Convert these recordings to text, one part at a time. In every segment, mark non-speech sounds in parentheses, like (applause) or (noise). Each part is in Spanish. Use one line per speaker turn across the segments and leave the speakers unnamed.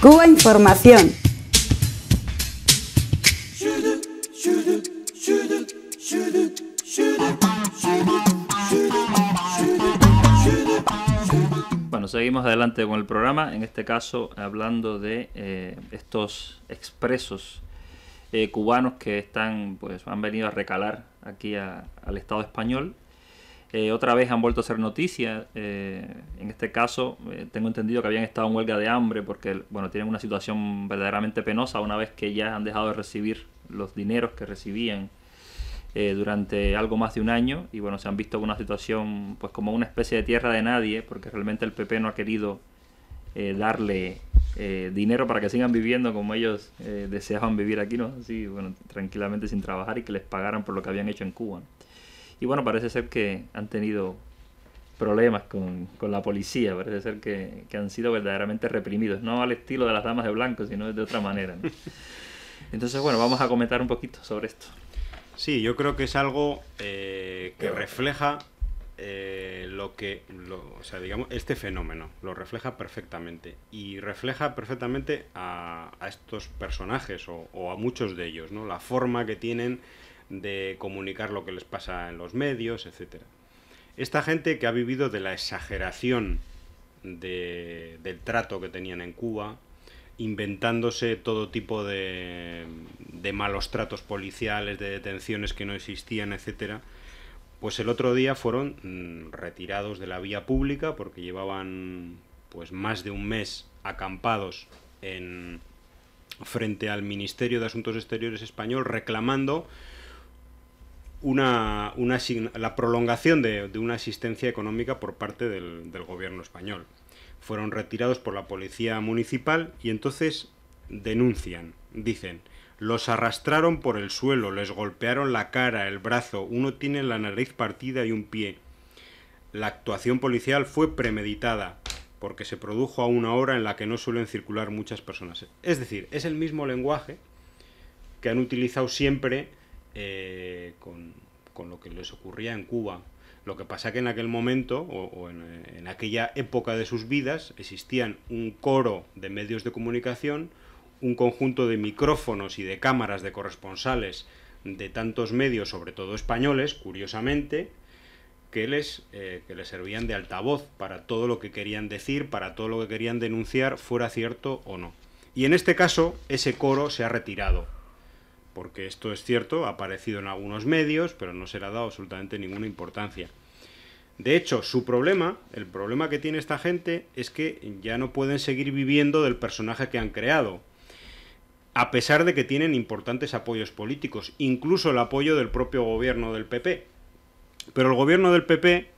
Cuba Información. Bueno, seguimos adelante con el programa, en este caso hablando de eh, estos expresos eh, cubanos que están, pues, han venido a recalar aquí al Estado español eh, otra vez han vuelto a ser noticias, eh, en este caso, eh, tengo entendido que habían estado en huelga de hambre porque bueno, tienen una situación verdaderamente penosa una vez que ya han dejado de recibir los dineros que recibían durante algo más de un año. Y bueno, se han visto con una situación pues como una especie de tierra de nadie porque realmente el PP no ha querido darle dinero para que sigan viviendo como ellos deseaban vivir aquí, ¿no? Así, bueno, tranquilamente sin trabajar y que les pagaran por lo que habían hecho en Cuba. Y bueno, parece ser que han tenido problemas con, la policía, parece ser que, han sido verdaderamente reprimidos, no al estilo de las damas de blanco, sino de otra manera. (laughs) Entonces, bueno, vamos a comentar un poquito sobre esto. Sí, yo creo que es algo eh, que refleja eh,
lo que, sea, digamos, este fenómeno lo refleja perfectamente y refleja perfectamente a, estos personajes o, o, a muchos de ellos, ¿no? La forma que tienen de comunicar lo que les pasa en los medios, etc. Esta gente que ha vivido de la exageración del trato que tenían en Cuba, inventándose todo tipo de, de malos tratos policiales, de detenciones que no existían, etc., pues el otro día fueron mm, retirados de la vía pública porque llevaban pues más de un mes acampados en frente al Ministerio de Asuntos Exteriores español reclamando una, la prolongación de, una asistencia económica por parte del, del gobierno español. Fueron retirados por la policía municipal y entonces denuncian, dicen, los arrastraron por el suelo, les golpearon la cara, el brazo, uno tiene la nariz partida y un pie. La actuación policial fue premeditada, porque se produjo a una hora en la que no suelen circular muchas personas. Es decir, es el mismo lenguaje que han utilizado siempre eh, con, lo que les ocurría en Cuba. Lo que pasa que en aquel momento o, en, aquella época de sus vidas existían un coro de medios de comunicación, un conjunto de micrófonos y de cámaras de corresponsales de tantos medios, sobre todo españoles, curiosamente, que les, eh, que les servían de altavoz para todo lo que querían decir, para todo lo que querían denunciar, fuera cierto o no. Y en este caso, ese coro se ha retirado porque esto es cierto, ha aparecido en algunos medios, pero no se le ha dado absolutamente ninguna importancia. De hecho, su problema, el problema que tiene esta gente, es que ya no pueden seguir viviendo del personaje que han creado, a pesar de que tienen importantes apoyos políticos, incluso el apoyo del propio gobierno del PP. Pero el gobierno del PP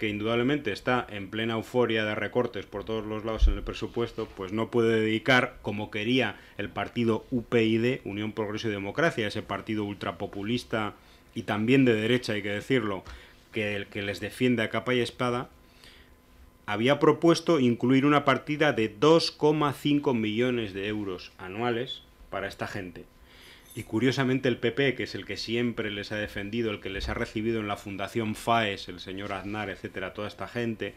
que indudablemente está en plena euforia de recortes por todos los lados en el presupuesto, pues no puede dedicar, como quería el partido UPID Unión Progreso y Democracia, ese partido ultrapopulista y también de derecha, hay que decirlo, que el que les defiende a capa y espada, había propuesto incluir una partida de 2,5 millones de euros anuales para esta gente. Y curiosamente el PP, que es el que siempre les ha defendido, el que les ha recibido en la Fundación FAES, el señor Aznar, etcétera, toda esta gente,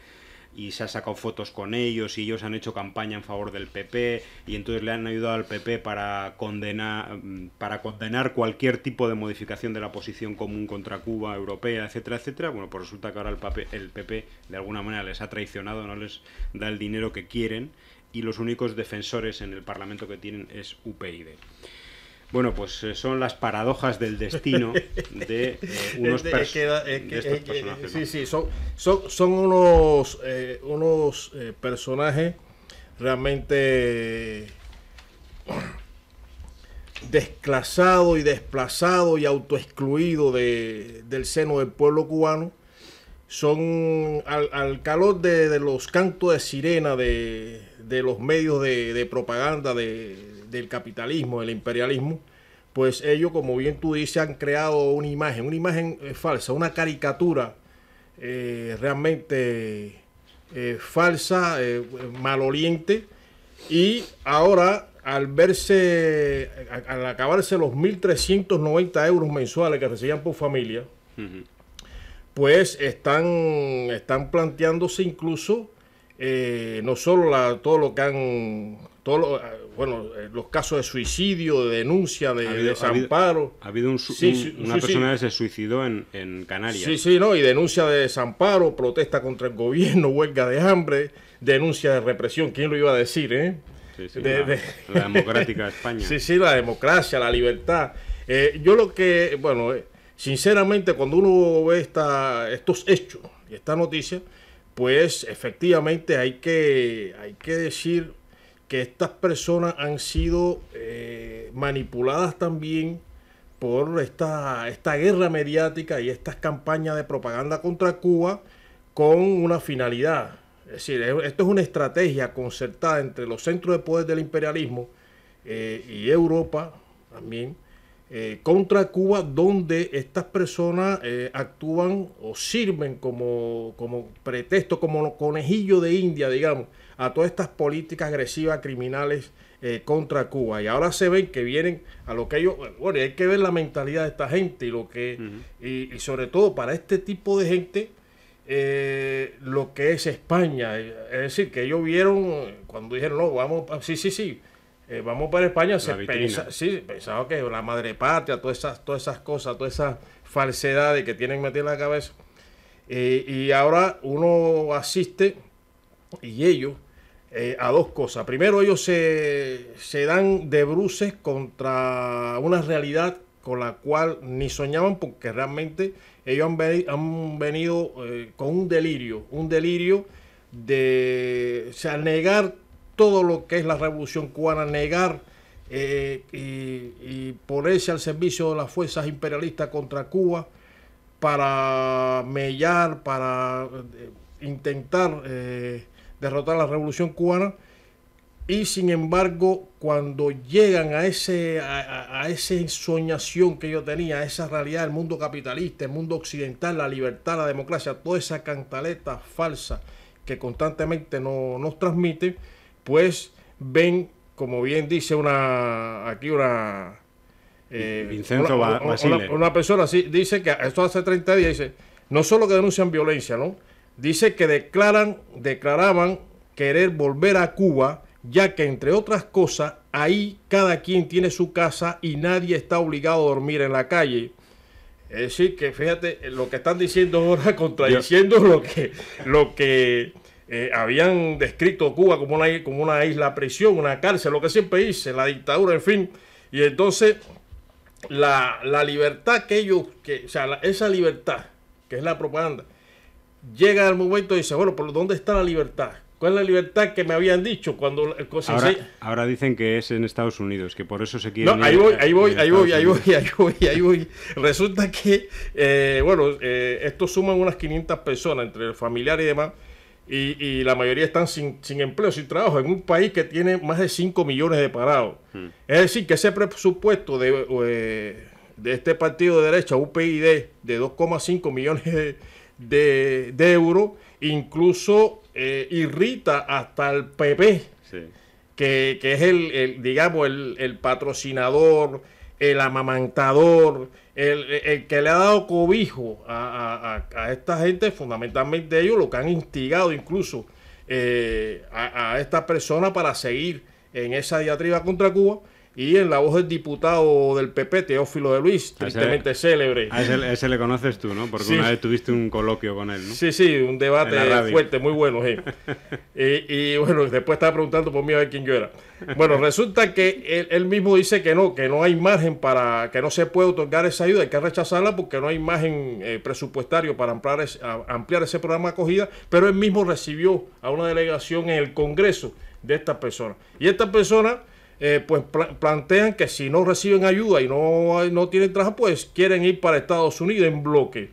y se ha sacado fotos con ellos y ellos han hecho campaña en favor del PP y entonces le han ayudado al PP para condenar mm, para condenar cualquier tipo de modificación de la posición común contra Cuba europea etcétera etcétera bueno pues resulta que ahora el PP, el PP de alguna manera les ha traicionado no les da el dinero que quieren y los únicos defensores en el Parlamento que tienen es UPyD bueno, pues eh, son las paradojas del destino de unos estos personajes. Sí, sí, son,
unos, eh, unos eh, personajes realmente desclasados y desplazado y autoexcluido de, del seno del pueblo cubano son al, calor de, los cantos de sirena de, los medios de, propaganda del capitalismo, del imperialismo, pues ellos, como bien tú dices, han creado una imagen, una imagen eh, falsa, una caricatura eh, realmente eh, falsa, maloliente, y ahora al verse, al acabarse los 1.390 euros mensuales que recibían por familia, pues están, están planteándose incluso eh, no solo todo lo que han, todo eh, bueno, eh, los casos de suicidio, de denuncia, de, desamparo.
Ha habido, una persona que se suicidó en, Canarias. Sí,
sí, no, y denuncia de desamparo, protesta contra el gobierno, huelga de hambre, denuncia de represión, ¿quién lo iba a decir, eh?
La democrática de, España. (laughs) sí,
sí, la democracia, la libertad. yo lo que, bueno, Sinceramente, cuando uno ve estos hechos y esta noticia, pues efectivamente hay que, hay que decir que estas personas han sido eh, manipuladas también por esta, esta guerra mediática y estas campañas de propaganda contra Cuba con una finalidad. Es decir, esto es una estrategia concertada entre los centros de poder del imperialismo eh, y Europa también eh, contra Cuba, donde estas personas eh, actúan o sirven como, como pretexto, como conejillo de India, digamos, a todas estas políticas agresivas criminales eh, contra Cuba. Y ahora se ven que vienen a lo que ellos, bueno, hay que ver la mentalidad de esta gente y lo que, y, sobre todo para este tipo de gente, lo que es España. Es decir, que ellos vieron cuando dijeron, no, vamos, sí, sí, sí, eh, vamos para España, se pensa, sí, pensaba que la madre patria, todas esas, todas esas cosas, todas esas falsedades que tienen metido en la cabeza. Eh, y ahora uno asiste y ellos eh, a dos cosas. Primero, ellos se, dan de bruces contra una realidad con la cual ni soñaban porque realmente ellos han, venido, con un delirio, un delirio de o negar todo lo que es la revolución cubana, negar eh, y, ponerse al servicio de las fuerzas imperialistas contra Cuba para mellar, para eh, intentar eh, derrotar la revolución cubana. Y sin embargo, cuando llegan a, a, esa ensoñación que yo tenía, a esa realidad del mundo capitalista, el mundo occidental, la libertad, la democracia, toda esa cantaleta falsa que constantemente nos transmite, pues ven, como bien dice una aquí una... Eh, una, persona dice que esto hace 30 días, dice, no solo que denuncian violencia, ¿no? Dice que declaran, declaraban querer volver a Cuba, ya que entre otras cosas, ahí cada quien tiene su casa y nadie está obligado a dormir en la calle. Es decir, que fíjate, lo que están diciendo ahora (laughs) contradiciendo lo que, lo que eh, habían descrito Cuba como una, como una isla prisión, una cárcel, lo que siempre hice, la dictadura, en fin. Y entonces la, libertad que ellos, que, o sea, esa libertad, que es la propaganda, llega al momento y dice, bueno, pero dónde está la libertad? ¿Cuál es la libertad que me habían dicho cuando
ahora, dicen que es en Estados Unidos, que por eso se quiere No, ahí voy, ahí voy, ahí voy, ahí voy, ahí voy, ahí
voy, Resulta que, eh, bueno, eh, esto suman unas 500 personas entre familiares y demás y, la mayoría están sin, sin, empleo, sin trabajo, en un país que tiene más de 5 millones de parados. Hmm. Es decir, que ese presupuesto de, eh, este partido de derecha, UPID, de 2,5 millones de, euros, incluso eh, irrita hasta el PP, que, es el, digamos, el, el patrocinador, el amamantador, el, que le ha dado cobijo a, esta gente, fundamentalmente ellos, lo que han instigado incluso eh, a, a esta persona para seguir en esa diatriba contra Cuba, y en la voz del diputado del PP, Teófilo de Luis, tristemente célebre. A ese, le
conoces tú, ¿no? Porque una vez tuviste un coloquio con él, ¿no? Sí, sí, un debate fuerte,
muy bueno, (laughs) y, bueno, después estaba preguntando por mí a ver quién yo era. Bueno, resulta que él, mismo dice que no, que no hay margen para, que no se puede otorgar esa ayuda, hay que rechazarla porque no hay margen eh, presupuestario para ampliar, ampliar ese programa de acogida, pero él mismo recibió a una delegación en el Congreso de esta persona. Y esta persona eh, pues plantean que si no reciben ayuda y no, no tienen trabajo, pues quieren ir para Estados Unidos en bloque.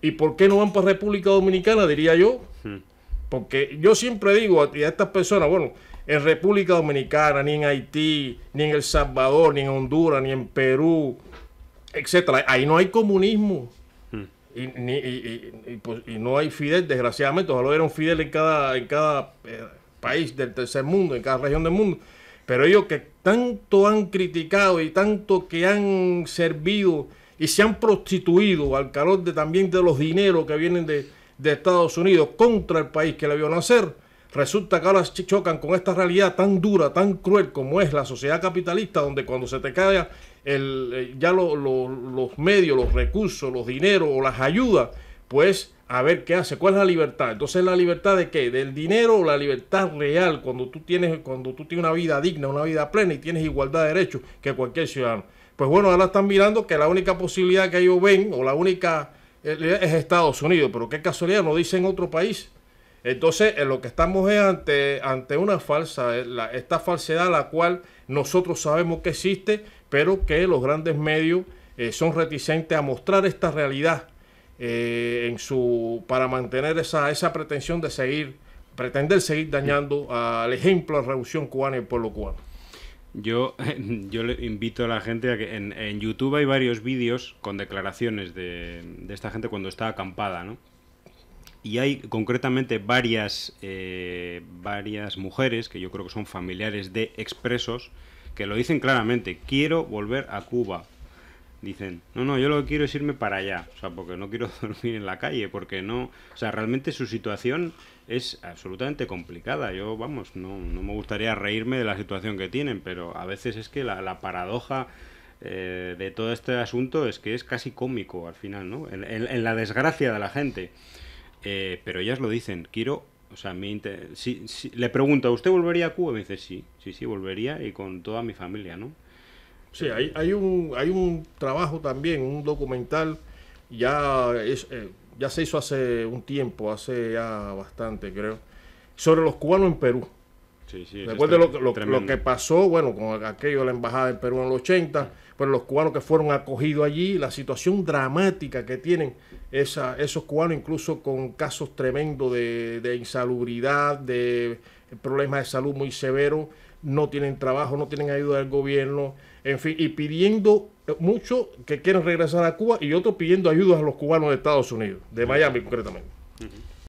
¿Y por qué no van para República Dominicana? Diría yo. Hmm. Porque yo siempre digo a, a estas personas, bueno, en República Dominicana, ni en Haití, ni en El Salvador, ni en Honduras, ni en Perú, etcétera. Ahí no hay comunismo. Hmm. Pues, y, no hay Fidel, desgraciadamente. Ojalá hubiera un Fidel en cada, en cada eh, país del tercer mundo, en cada región del mundo. Pero ellos que tanto han criticado y tanto que han servido y se han prostituido al calor de, también de los dineros que vienen de, Estados Unidos contra el país que le vio nacer, resulta que ahora chocan con esta realidad tan dura, tan cruel como es la sociedad capitalista, donde cuando se te cae el, eh, ya los medios, los recursos, los dineros o las ayudas, pues a ver qué hace, cuál es la libertad. Entonces, ¿la libertad de qué? ¿Del dinero o la libertad real cuando tú tienes, cuando tú tienes una vida digna, una vida plena y tienes igualdad de derechos que cualquier ciudadano? Pues bueno, ahora están mirando que la única posibilidad que ellos ven o la única eh, es Estados Unidos, pero qué casualidad, no dicen otro país. Entonces, eh, lo que estamos es ante, ante una falsa, eh, esta falsedad la cual nosotros sabemos que existe, pero que los grandes medios son reticentes a mostrar esta realidad eh, para mantener esa, esa pretensión de seguir, pretender seguir dañando al ejemplo de la revolución cubana y el pueblo cubano.
Yo, (laughs) yo le invito a la gente a que en, YouTube hay varios vídeos con declaraciones de, esta gente cuando está acampada, ¿no? Y hay concretamente varias, eh, varias mujeres, que yo creo que son familiares de expresos, que lo dicen claramente, quiero volver a Cuba, dicen, no, no, yo lo que quiero es irme para allá, o sea, porque no quiero (laughs) dormir en la calle, porque no, o sea, realmente su situación es absolutamente complicada. Yo, vamos, no, no me gustaría reírme de la situación que tienen, pero a veces es que la, paradoja eh, de todo este asunto es que es casi cómico al final, ¿no? En, la desgracia de la gente. Eh, pero ellas lo dicen, quiero o sea, si, le pregunto, ¿usted volvería a Cuba? Me dice, sí, sí, sí, volvería y con toda mi familia, ¿no?
Sí, hay, hay, un, hay un trabajo también, un documental, ya, eh, ya se hizo hace un tiempo, hace ya bastante creo, sobre los cubanos en Perú.
Sí, sí, Después de lo, lo, lo, que
pasó, bueno, con aquello de la embajada en Perú en los 80, ah. pero pues los cubanos que fueron acogidos allí, la situación dramática que tienen esa, esos cubanos, incluso con casos tremendos de, de insalubridad, de problemas de salud muy severos, no tienen trabajo, no tienen ayuda del gobierno, en fin, y pidiendo mucho que quieren regresar a Cuba y otros pidiendo ayudas a los cubanos de Estados Unidos, de Miami concretamente.